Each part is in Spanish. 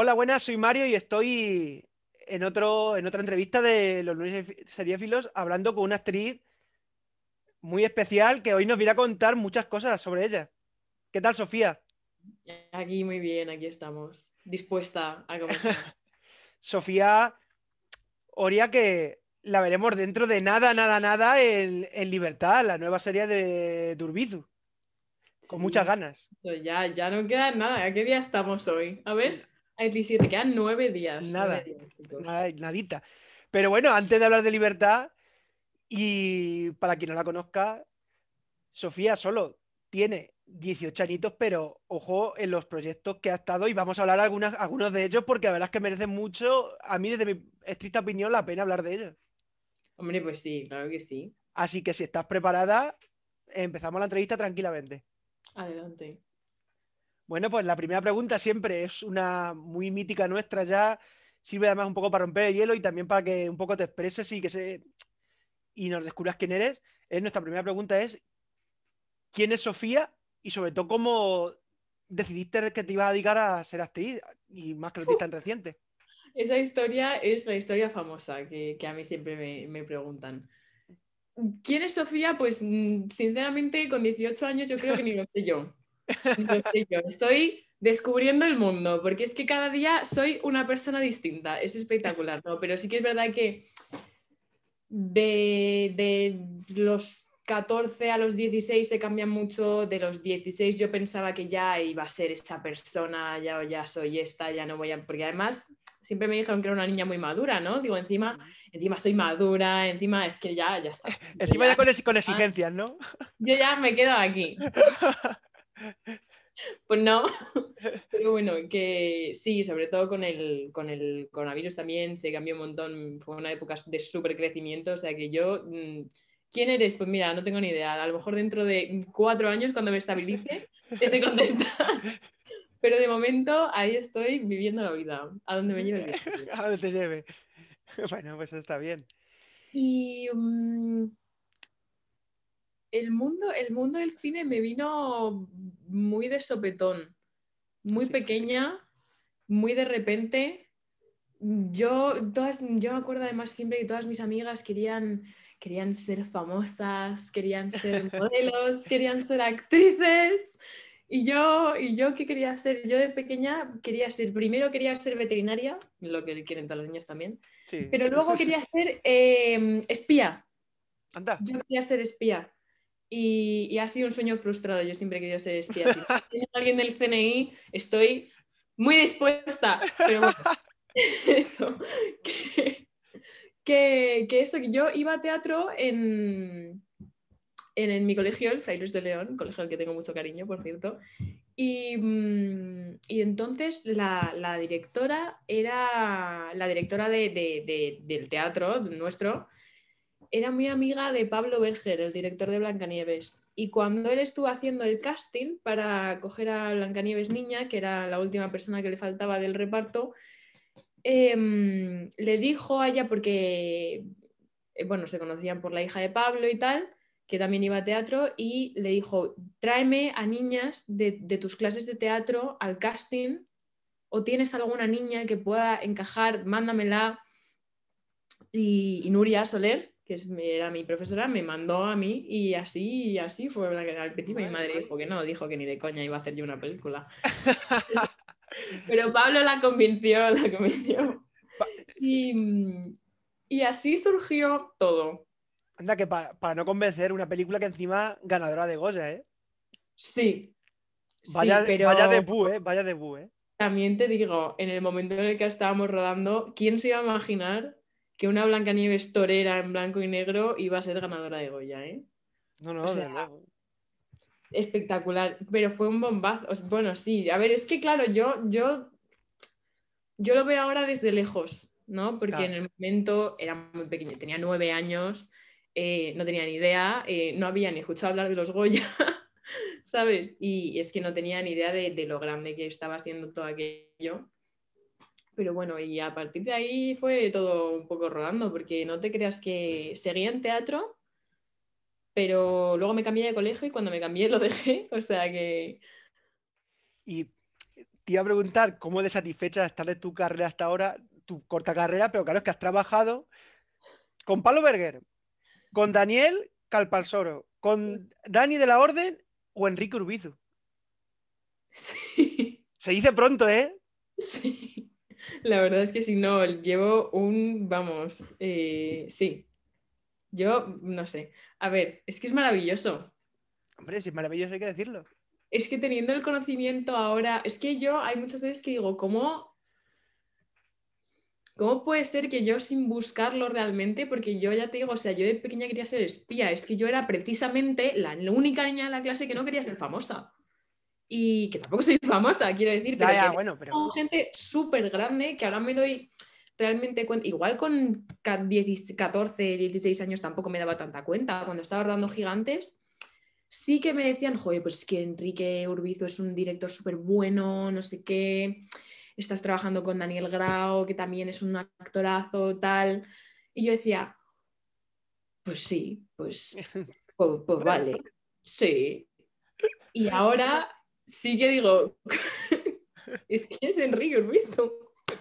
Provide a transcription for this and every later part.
Hola, buenas, soy Mario y estoy en, otro, en otra entrevista de los Luis seriéfilos hablando con una actriz muy especial que hoy nos viene a contar muchas cosas sobre ella. ¿Qué tal, Sofía? Aquí muy bien, aquí estamos, dispuesta a comenzar. Sofía Oria, que la veremos dentro de nada, nada, nada en, Libertad, la nueva serie de Durbizu. Con muchas ganas. Pues ya, ya no queda nada. ¿A qué día estamos hoy? A ver. 17, quedan nueve días. Nada, nada, nadita. Pero bueno, antes de hablar de libertad, y para quien no la conozca, Sofía solo tiene 18 añitos, pero ojo en los proyectos que ha estado y vamos a hablar algunos de ellos porque la verdad es que merecen mucho, a mí desde mi estricta opinión, la pena hablar de ellos. Hombre, pues sí, claro que sí. Así que si estás preparada, empezamos la entrevista tranquilamente. Adelante. Bueno, pues la primera pregunta siempre es una muy mítica nuestra ya. Sirve además un poco para romper el hielo y también para que un poco te expreses y que se y nos descubras quién eres. Es nuestra primera pregunta es ¿quién es Sofía? Y sobre todo, ¿cómo decidiste que te ibas a dedicar a ser actriz? Y más que lo tan reciente. Esa historia es la historia famosa que, a mí siempre me, me preguntan. ¿Quién es Sofía? Pues mm, sinceramente con 18 años yo creo que ni lo sé yo estoy descubriendo el mundo, porque es que cada día soy una persona distinta, es espectacular, ¿no? Pero sí que es verdad que de, los 14 a los 16 se cambian mucho, de los 16 yo pensaba que ya iba a ser esta persona, ya, oh, ya soy esta, ya no voy a... Porque además siempre me dijeron que era una niña muy madura, ¿no? Digo, encima, encima soy madura, encima es que ya, ya está. encima ya, ya con, exigencias, ¿no? Yo ya me quedo aquí. Pues no, pero bueno, que sí, sobre todo con el, coronavirus también se cambió un montón, fue una época de súper crecimiento, o sea que yo, mm, ¿quién eres? Pues mira, no tengo ni idea, a lo mejor dentro de cuatro años cuando me estabilice, te sé contestar, pero de momento ahí estoy viviendo la vida, a donde me lleve. a donde te lleve. Bueno, pues está bien. Y... Mm, el mundo, el mundo del cine me vino muy de sopetón, muy pequeña, muy de repente. Yo, todas, yo me acuerdo además siempre que todas mis amigas querían, querían ser famosas, querían ser modelos, querían ser actrices. Y yo, y yo, ¿qué quería ser? Yo de pequeña quería ser, primero quería ser veterinaria, lo que quieren todas las niñas también, pero luego quería ser em, espía. Anda. Yo quería ser espía. Y, ha sido un sueño frustrado. Yo siempre he querido ser espía. Si alguien del CNI, estoy muy dispuesta. Pero eso. Que, eso, que yo iba a teatro en, en, mi colegio, el Fray Luis de León, colegio al que tengo mucho cariño, por cierto. Y, mm, y entonces la, la, directora era la directora de, de, del teatro nuestro era muy amiga de Pablo Berger, el director de Blancanieves. Y cuando él estuvo haciendo el casting para coger a Blancanieves Niña, que era la última persona que le faltaba del reparto, em, le dijo a ella, porque eh, bueno, se conocían por la hija de Pablo y tal, que también iba a teatro, y le dijo: tráeme a niñas de, tus clases de teatro al casting, o tienes alguna niña que pueda encajar, mándamela. Y, y, Nuria Soler que era mi profesora, me mandó a mí y así y así fue la que Mi madre dijo que no, dijo que ni de coña iba a hacer yo una película. Pero Pablo la convenció, la convenció. Y, así surgió todo. Anda, que para no convencer, una película que encima ganadora de Goya, ¿eh? Sí. Vaya, de pero... vaya ¿eh? Vaya ¿eh? También te digo, en el momento en el que estábamos rodando, ¿quién se iba a imaginar que una Blancanieves torera en blanco y negro iba a ser ganadora de Goya, ¿eh? No, no, Espectacular, pero fue un bombazo. Bueno, sí, a ver, es que claro, yo, yo, yo lo veo ahora desde lejos, ¿no? Porque en el momento era muy pequeño, tenía nueve años, eh, no tenía ni idea, eh, no había ni escuchado hablar de los Goya, ¿sabes? Y es que no tenía ni idea de, de lo grande que estaba haciendo todo aquello. Pero bueno, y a partir de ahí fue todo un poco rodando, porque no te creas que seguía en teatro, pero luego me cambié de colegio y cuando me cambié lo dejé, o sea que... Y te iba a preguntar cómo de satisfecha estar de tu carrera hasta ahora, tu corta carrera, pero claro, es que has trabajado con Pablo Berger, con Daniel Calpalsoro, con Dani de la Orden o Enrique Urbizu. Sí. Se dice pronto, ¿eh? Sí. La verdad es que si no, llevo un, vamos, eh, sí. Yo no sé. A ver, es que es maravilloso. Hombre, si es maravilloso hay que decirlo. Es que teniendo el conocimiento ahora, es que yo hay muchas veces que digo, ¿cómo ¿Cómo puede ser que yo sin buscarlo realmente, porque yo ya te digo, o sea, yo de pequeña quería ser espía, es que yo era precisamente la única niña de la clase que no quería ser famosa y que tampoco soy famosa, quiero decir, pero, bueno, gente súper grande que ahora me doy realmente cuenta, igual con 14, 16 años tampoco me daba tanta cuenta, cuando estaba rodando gigantes, sí que me decían, joder, pues que Enrique Urbizo es un director súper bueno, no sé qué, estás trabajando con Daniel Grau, que también es un actorazo, tal, y yo decía, pues sí, pues, pues, pues vale, sí, y ahora sí que digo, es que es Enrique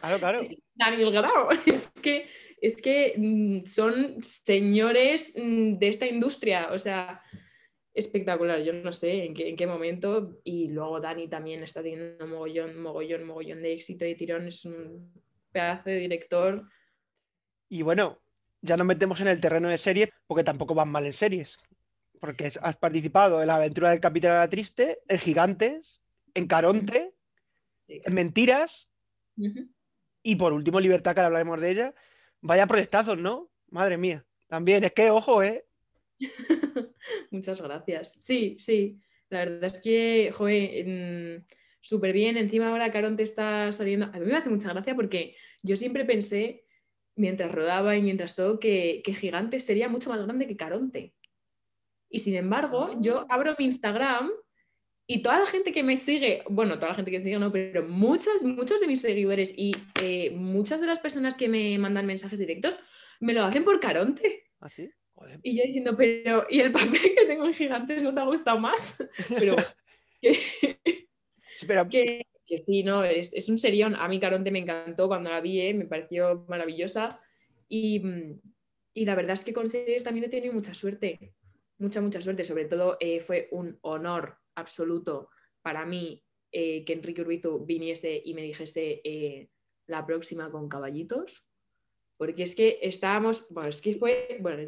Claro, claro. Daniel Grau. Es que, mm, son señores mm, de esta industria. O sea, espectacular. Yo no sé en qué, en qué momento. Y luego Dani también está teniendo mogollón, mogollón, mogollón de éxito y tirón. Es un pedazo de director. Y bueno, ya nos metemos en el terreno de series porque tampoco van mal en series. Porque has participado en la aventura del Capitán de la Triste, en Gigantes, en Caronte, en Mentiras y por último Libertad, que ahora hablaremos de ella. Vaya proyectazos, ¿no? Madre mía. También, es que ojo, ¿eh? Muchas gracias. Sí, sí. La verdad es que, joder, súper bien. Encima ahora Caronte está saliendo. A mí me hace mucha gracia porque yo siempre pensé, mientras rodaba y mientras todo, que, que Gigantes sería mucho más grande que Caronte. Y sin embargo, yo abro mi Instagram y toda la gente que me sigue, bueno, toda la gente que me sigue no, pero muchas, muchos de mis seguidores y eh, muchas de las personas que me mandan mensajes directos me lo hacen por Caronte. ¿Ah, Y yo diciendo, pero, ¿y el papel que tengo en Gigantes no te ha gustado más? pero, que, Que, sí, no, es, un serión. A mí Caronte me encantó cuando la vi, ¿eh? me pareció maravillosa. Y, mm, y la verdad es que con series también he tenido mucha suerte mucha, mucha suerte. Sobre todo eh, fue un honor absoluto para mí eh, que Enrique Urbizu viniese y me dijese eh, la próxima con caballitos. Porque es que estábamos, bueno, es que fue, bueno,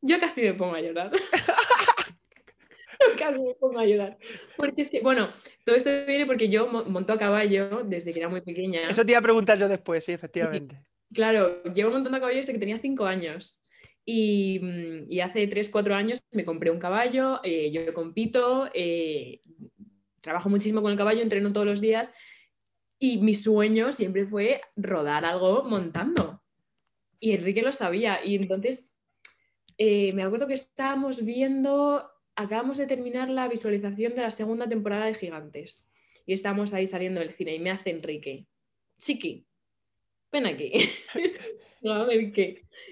yo, casi me pongo a llorar. casi me pongo a llorar. Porque es que, bueno, todo esto viene porque yo monto a caballo desde que era muy pequeña. Eso te iba a preguntar yo después, sí, efectivamente. claro, llevo montando a caballo desde que tenía cinco años. Mm, y, hace 3-4 años me compré un caballo, eh, yo compito, eh, trabajo muchísimo con el caballo, entreno todos los días y mi sueño siempre fue rodar algo montando. Y Enrique lo sabía. Y entonces eh, me acuerdo que estábamos viendo, acabamos de terminar la visualización de la segunda temporada de Gigantes. Y estamos ahí saliendo del cine y me hace Enrique, Chiqui, ven aquí.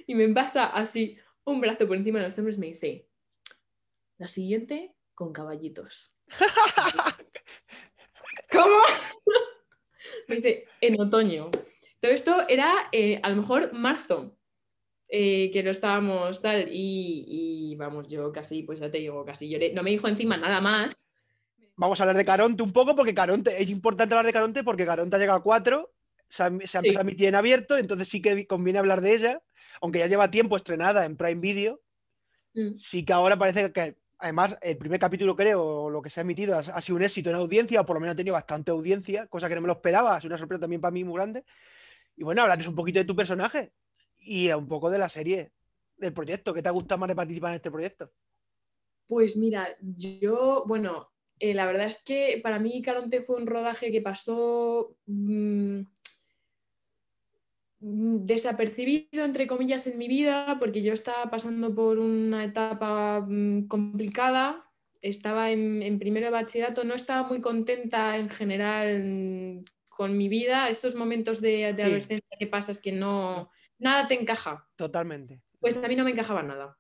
Y me pasa así un brazo por encima de los hombros y me dice, la siguiente con caballitos. ¿Cómo? me dice, en otoño. Todo esto era eh, a lo mejor marzo, eh, que lo estábamos tal, y, y, vamos, yo casi, pues ya te digo, casi lloré. No me dijo encima nada más. Vamos a hablar de Caronte un poco, porque Caronte, es importante hablar de Caronte porque Caronte ha llegado a cuatro se ha, en abierto, entonces sí que conviene hablar de ella, aunque ya lleva tiempo estrenada en Prime Video. Mm. Sí que ahora parece que, además, el primer capítulo, creo, o lo que se ha emitido, ha, sido un éxito en audiencia, o por lo menos ha tenido bastante audiencia, cosa que no me lo esperaba, es una sorpresa también para mí muy grande. Y bueno, hablarnos un poquito de tu personaje y un poco de la serie, del proyecto. ¿Qué te ha gustado más de participar en este proyecto? Pues mira, yo, bueno, eh, la verdad es que para mí Caronte fue un rodaje que pasó mm, Mm, desapercibido, entre comillas, en mi vida, porque yo estaba pasando por una etapa mm, complicada, estaba en, en primero de bachillerato, no estaba muy contenta en general mm, con mi vida, esos momentos de, de adolescencia que pasas que no, nada te encaja. Totalmente. Pues a mí no me encajaba nada.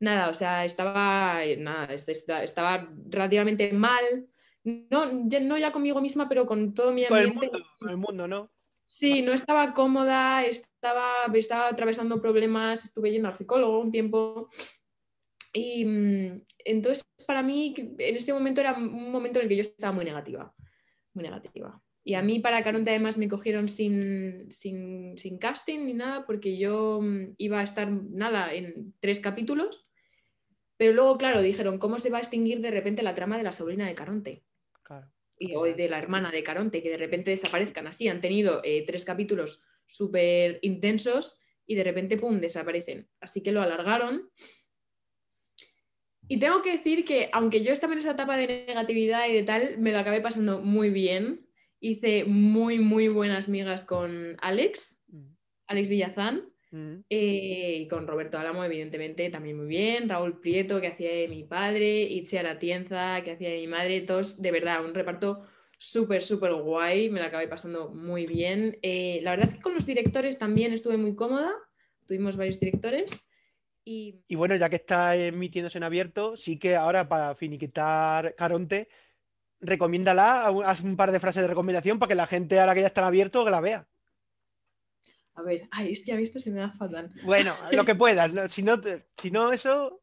Nada, o sea, estaba, eh, nada, estaba relativamente mal, no, ya, no ya conmigo misma, pero con todo mi ambiente. el mundo ¿no? Sí, no estaba cómoda, estaba, estaba atravesando problemas, estuve yendo al psicólogo un tiempo. Y mm, entonces para mí en ese momento era un momento en el que yo estaba muy negativa, muy negativa. Y a mí para Caronte además me cogieron sin, sin, casting ni nada, porque yo mm, iba a estar nada en tres capítulos, pero luego, claro, dijeron, ¿cómo se va a extinguir de repente la trama de la sobrina de Caronte? Claro hoy ¿eh? de la hermana de Caronte, que de repente desaparezcan así. Han tenido eh, tres capítulos súper intensos y de repente, ¡pum!, desaparecen. Así que lo alargaron. Y tengo que decir que, aunque yo estaba en esa etapa de negatividad y de tal, me lo acabé pasando muy bien. Hice muy, muy buenas migas con Alex, mm. Alex Villazán. Mm. Eh, y con Roberto Álamo, evidentemente, también muy bien. Raúl Prieto, que hacía de mi padre. Itziar Latienza que hacía de mi madre. Todos, de verdad, un reparto súper, súper guay. Me lo acabé pasando muy bien. Eh, la verdad es que con los directores también estuve muy cómoda. Tuvimos varios directores. Y... bueno, ya que está emitiéndose en abierto, sí que ahora para finiquitar Caronte, recomiéndala, haz un par de frases de recomendación para que la gente, ahora que ya está en abierto, la vea. A ver, ay, es que a visto se me da fatal. Bueno, lo que puedas, si, no si no eso...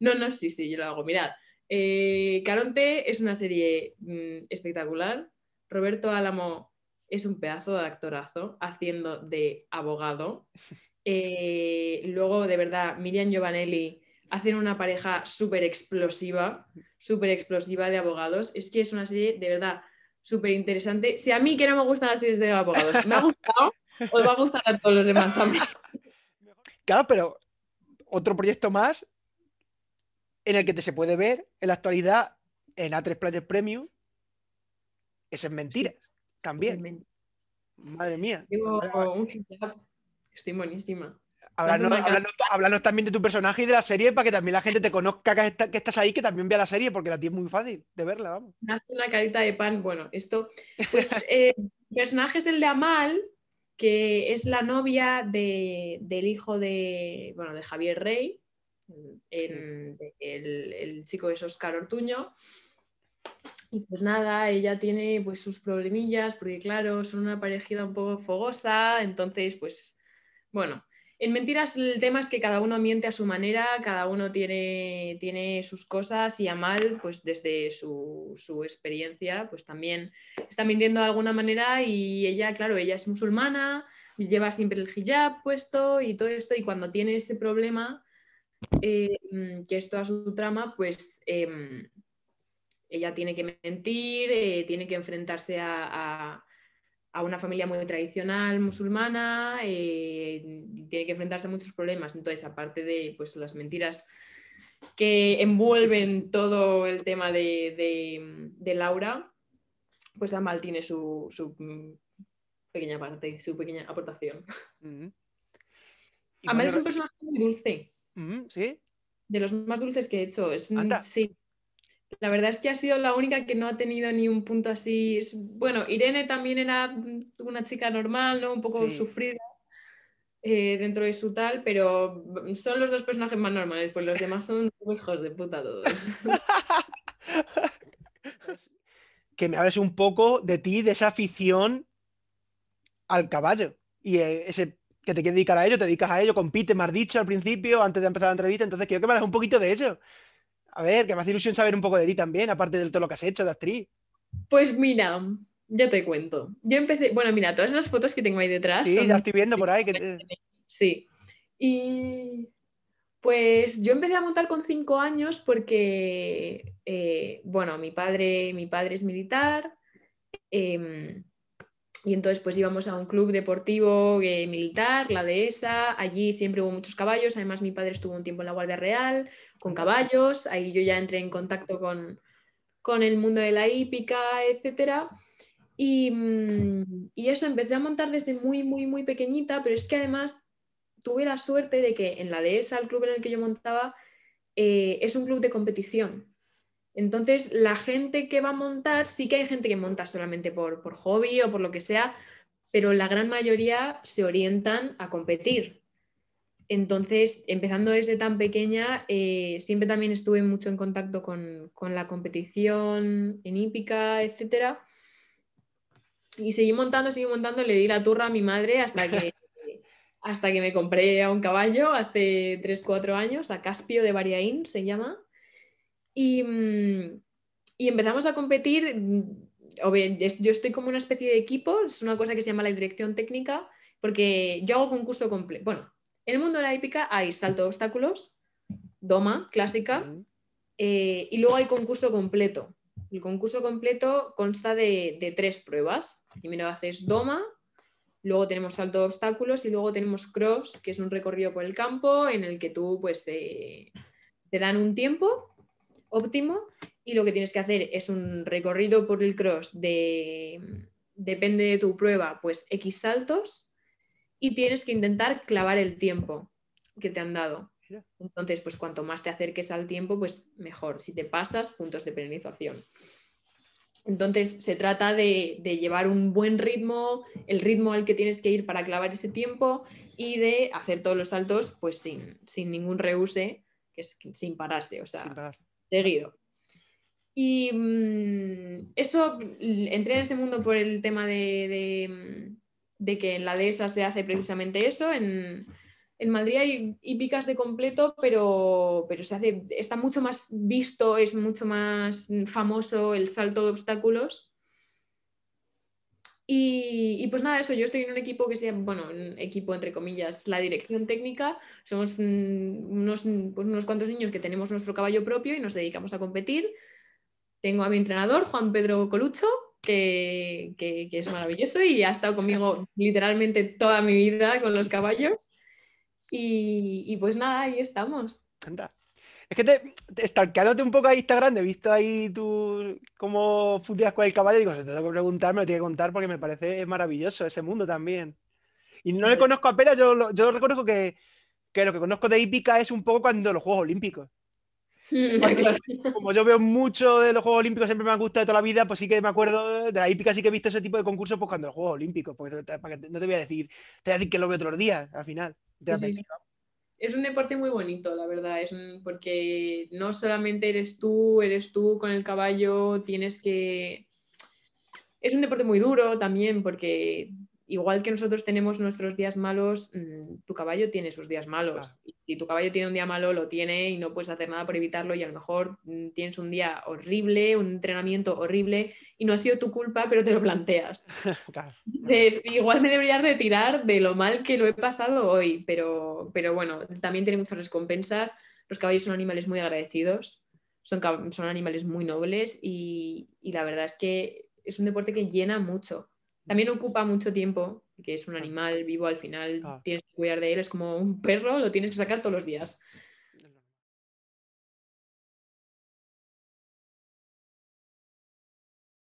No, no, sí, sí, yo lo hago. Mirad, eh, Caronte es una serie mm, espectacular. Roberto Álamo es un pedazo de actorazo haciendo de abogado. Eh, luego, de verdad, Miriam Giovanelli hacen una pareja súper explosiva, súper explosiva de abogados. Es que es una serie de verdad súper interesante. Si a mí que no me gustan las series de abogados, me ha gustado, os va a gustar a todos los demás también. Claro, pero otro proyecto más en el que te se puede ver en la actualidad en A3 Player Premium es en mentiras también. Madre mía. Estoy buenísima. Hablarnos, también de tu personaje y de la serie para que también la gente te conozca que, estás ahí, que también vea la serie, porque la tienes muy fácil de verla, vamos. Me hace una carita de pan. Bueno, esto. Pues eh, personaje es el de Amal, que es la novia del hijo de, de Javier Rey, el, el, el, chico es Oscar Ortuño. Y pues nada, ella tiene pues sus problemillas, porque claro, son una parejita un poco fogosa, entonces pues bueno, en mentiras el tema es que cada uno miente a su manera, cada uno tiene, tiene sus cosas y Amal, pues desde su, su, experiencia, pues también está mintiendo de alguna manera y ella, claro, ella es musulmana, lleva siempre el hijab puesto y todo esto y cuando tiene ese problema, eh, que es toda su trama, pues... Em, ella tiene que mentir, eh, tiene que enfrentarse a a una familia muy tradicional musulmana, y eh, tiene que enfrentarse a muchos problemas. Entonces, aparte de pues, las mentiras que envuelven todo el tema de, Laura, pues Amal tiene su, pequeña parte, su pequeña aportación. Mm-hmm. Amal es un personaje muy dulce. Mm-hmm, sí. De los más dulces que he hecho. Es, la verdad es que ha sido la única que no ha tenido ni un punto así. Bueno, Irene también era una chica normal, ¿no? Un poco sufrida eh, dentro de su tal, pero son los dos personajes más normales, pues los demás son hijos de puta todos. que me hables un poco de ti, de esa afición al caballo y eh, ese que te quieres dedicar a ello, te dedicas a ello, compite, me has dicho al principio, antes de empezar la entrevista, entonces quiero que me hables un poquito de ello. A ver, que me hace ilusión saber un poco de ti también, aparte de todo lo que has hecho de actriz. Pues mira, ya te cuento. Yo empecé, bueno, mira, todas las fotos que tengo ahí detrás. Sí, ya las estoy viendo por ahí. Sí. Y pues yo empecé a montar con cinco años porque, eh, bueno, mi padre, mi padre es militar. Em, y entonces pues íbamos a un club deportivo eh, militar, la dehesa, allí siempre hubo muchos caballos, además mi padre estuvo un tiempo en la Guardia Real con caballos, ahí yo ya entré en contacto con, el mundo de la hípica, etc. Mm, y, eso empecé a montar desde muy, muy, muy pequeñita, pero es que además tuve la suerte de que en la dehesa, el club en el que yo montaba, eh, es un club de competición. Entonces, la gente que va a montar, sí que hay gente que monta solamente por, hobby o por lo que sea, pero la gran mayoría se orientan a competir. Entonces, empezando desde tan pequeña, eh, siempre también estuve mucho en contacto con, la competición en hípica, etc. Y seguí montando, seguí montando, le di la turra a mi madre hasta que, hasta que me compré a un caballo hace 3-4 años, a Caspio de bariaín se llama. Mm, y, empezamos a competir. Mm, yo estoy como una especie de equipo, es una cosa que se llama la dirección técnica, porque yo hago concurso completo. Bueno, en el mundo de la épica hay salto de obstáculos, doma clásica, eh, y luego hay concurso completo. El concurso completo consta de, tres pruebas. Primero haces doma, luego tenemos salto de obstáculos y luego tenemos cross, que es un recorrido por el campo en el que tú pues eh, te dan un tiempo óptimo y lo que tienes que hacer es un recorrido por el cross de, depende de tu prueba, pues X saltos y tienes que intentar clavar el tiempo que te han dado. Entonces, pues cuanto más te acerques al tiempo, pues mejor. Si te pasas, puntos de penalización. Entonces, se trata de, llevar un buen ritmo, el ritmo al que tienes que ir para clavar ese tiempo y de hacer todos los saltos pues sin, ningún reuse, que es sin pararse. O sea, seguido. Y mm, eso, mm, entré en ese mundo por el tema mm, de, que en la dehesa se hace precisamente eso. En, Madrid hay picas de completo, pero, pero se hace, está mucho más visto, es mucho más famoso el salto de obstáculos y, pues nada, eso, yo estoy en un equipo que se llama, bueno, un equipo entre comillas, la dirección técnica. Somos mm, pues unos, cuantos niños que tenemos nuestro caballo propio y nos dedicamos a competir. Tengo a mi entrenador, Juan Pedro Colucho, que, es maravilloso y ha estado conmigo literalmente toda mi vida con los caballos. Y, pues nada, ahí estamos. Es que te, te estancándote un poco a Instagram, he visto ahí tú cómo fundías con el caballo digo, se te tengo que preguntar, me lo tiene que contar porque me parece maravilloso ese mundo también. Y no le conozco apenas, yo, yo reconozco que, lo que conozco de hípica es un poco cuando los Juegos Olímpicos. Mm, como yo veo mucho de los Juegos Olímpicos, siempre me han gustado de toda la vida, pues sí que me acuerdo de la hípica, sí que he visto ese tipo de concursos pues cuando los Juegos Olímpicos, porque no te voy a decir, te voy a decir que lo veo otros días, al final. Te es un deporte muy bonito, la verdad, es porque no solamente eres tú, eres tú con el caballo, tienes que... Es un deporte muy duro también porque igual que nosotros tenemos nuestros días malos, mm, tu caballo tiene sus días malos. Y si tu caballo tiene un día malo, lo tiene y no puedes hacer nada por evitarlo y a lo mejor mm, tienes un día horrible, un entrenamiento horrible y no ha sido tu culpa, pero te lo planteas. igual me debería retirar de lo mal que lo he pasado hoy, pero, pero bueno, también tiene muchas recompensas. Los caballos son animales muy agradecidos, son, son animales muy nobles y la verdad es que es un deporte que llena mucho también ocupa mucho tiempo, que es un animal vivo al final, tienes que cuidar de él, es como un perro, lo tienes que sacar todos los días.